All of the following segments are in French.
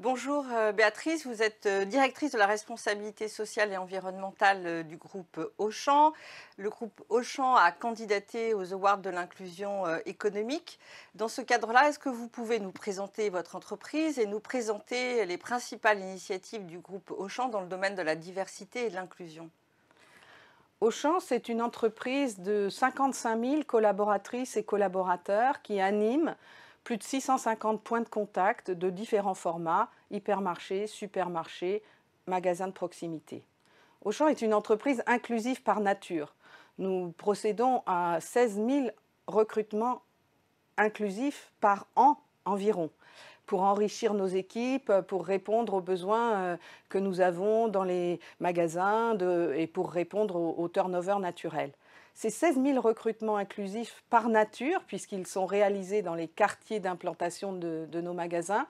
Bonjour euh, Béatrice, vous êtes euh, directrice de la responsabilité sociale et environnementale euh, du groupe Auchan. Le groupe Auchan a candidaté aux Awards de l'inclusion économique. Dans ce cadre-là, est-ce que vous pouvez nous présenter votre entreprise et nous présenter les principales initiatives du groupe Auchan dans le domaine de la diversité et de l'inclusion Auchan, c'est une entreprise de 55 000 collaboratrices et collaborateurs qui anime plus de 650 points de contact de différents formats, hypermarchés, supermarchés, magasins de proximité. Auchan est une entreprise inclusive par nature. Nous procédons à 16 000 recrutements inclusifs par an environ pour enrichir nos équipes, pour répondre aux besoins euh, que nous avons dans les magasins et pour répondre aux au turnover naturel. Ces 16 000 recrutements inclusifs par nature, puisqu'ils sont réalisés dans les quartiers d'implantation de, nos magasins,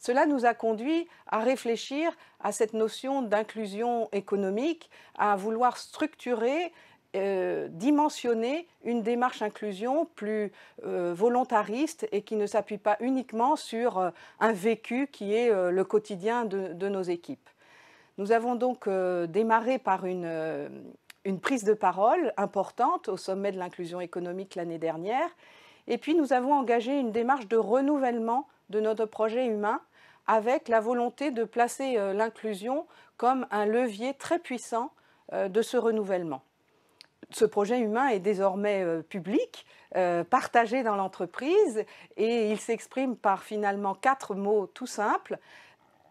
cela nous a conduit à réfléchir à cette notion d'inclusion économique, à vouloir structurer euh, dimensionner une démarche inclusion plus euh, volontariste et qui ne s'appuie pas uniquement sur euh, un vécu qui est le quotidien de, nos équipes. Nous avons donc démarré par une une prise de parole importante au sommet de l'inclusion économique l'année dernière. Et puis nous avons engagé une démarche de renouvellement de notre projet humain avec la volonté de placer euh, l'inclusion comme un levier très puissant euh, de ce renouvellement. Ce projet humain est désormais euh, public, partagé dans l'entreprise et il s'exprime par finalement quatre mots tout simples,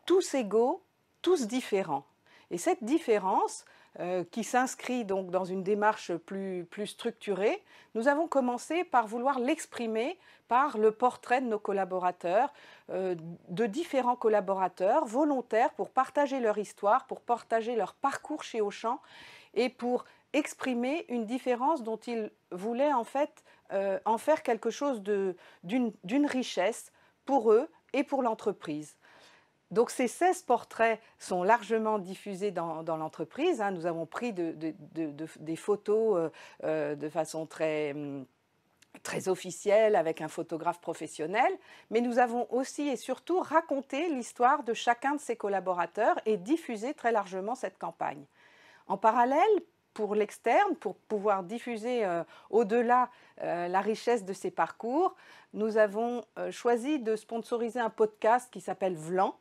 tous égaux, tous différents. Et cette différence, euh, qui s'inscrit donc dans une démarche plus, structurée, nous avons commencé par vouloir l'exprimer par le portrait de nos collaborateurs, euh, de différents collaborateurs volontaires pour partager leur histoire, pour partager leur parcours chez Auchan et pour exprimer une différence dont ils voulaient en fait euh, en faire quelque chose d'une richesse pour eux et pour l'entreprise. Donc ces 16 portraits sont largement diffusés dans, l'entreprise. Hein. Nous avons pris des photos euh, euh, de façon très hum, très officielle avec un photographe professionnel, mais nous avons aussi et surtout raconté l'histoire de chacun de ses collaborateurs et diffusé très largement cette campagne. En parallèle, pour l'externe, pour pouvoir diffuser euh, au-delà euh, la richesse de ses parcours, nous avons euh, choisi de sponsoriser un podcast qui s'appelle Vlan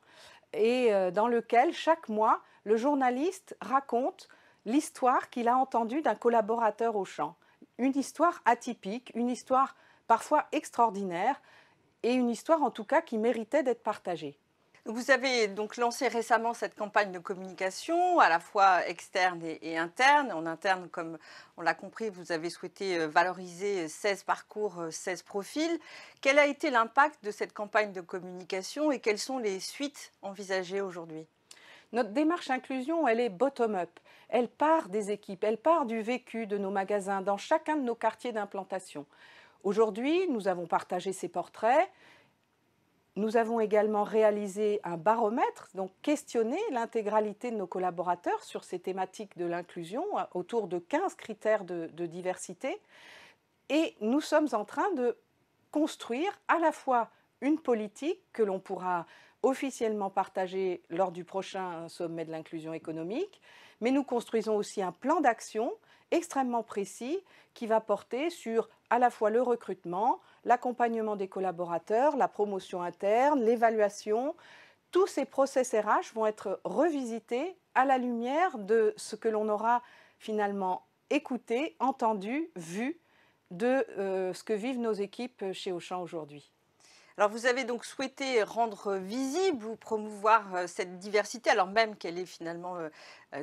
et dans lequel chaque mois, le journaliste raconte l'histoire qu'il a entendue d'un collaborateur au champ. Une histoire atypique, une histoire parfois extraordinaire et une histoire en tout cas qui méritait d'être partagée. Vous avez donc lancé récemment cette campagne de communication, à la fois externe et, interne. En interne, comme on l'a compris, vous avez souhaité euh, valoriser 16 parcours, 16 euh, profils. Quel a été l'impact de cette campagne de communication et quelles sont les suites envisagées aujourd'hui notre démarche inclusion, elle est bottom-up. Elle part des équipes, elle part du vécu de nos magasins, dans chacun de nos quartiers d'implantation. Aujourd'hui, nous avons partagé ces portraits, nous avons également réalisé un baromètre, donc questionné l'intégralité de nos collaborateurs sur ces thématiques de l'inclusion euh, autour de 15 critères de, de, diversité. Et nous sommes en train de construire à la fois une politique que l'on pourra officiellement partagé lors du prochain euh, sommet de l'inclusion économique, mais nous construisons aussi un plan d'action extrêmement précis qui va porter sur à la fois le recrutement, l'accompagnement des collaborateurs, la promotion interne, l'évaluation. Tous ces process RH vont être revisités à la lumière de ce que l'on aura finalement écouté, entendu, vu de euh, ce que vivent nos équipes chez Auchan aujourd'hui. Alors vous avez donc souhaité rendre euh, visible ou promouvoir euh, cette diversité, alors même qu'elle est finalement euh,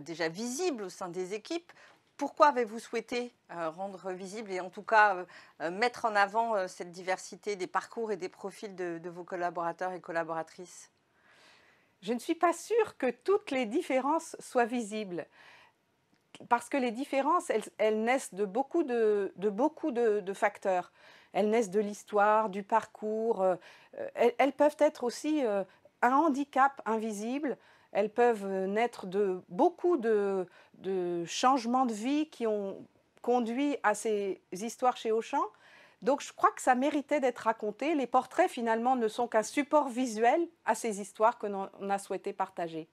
déjà visible au sein des équipes. Pourquoi avez-vous souhaité rendre visible et en tout cas mettre en avant cette diversité des parcours et des profils de, vos collaborateurs et collaboratrices Je ne suis pas sûre que toutes les différences soient visibles parce que les différences, elles, naissent de beaucoup de facteurs elles naissent de l'histoire, du parcours. Euh, euh, elles, peuvent être aussi euh, un handicap invisible. Elles peuvent naître de beaucoup de, de changements de vie qui ont conduit à ces histoires chez Auchan. Donc je crois que ça méritait d'être raconté. Les portraits finalement ne sont qu'un support visuel à ces histoires que l'on a souhaité partager.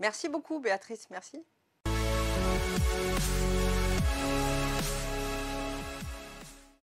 Merci beaucoup Béatrice, merci.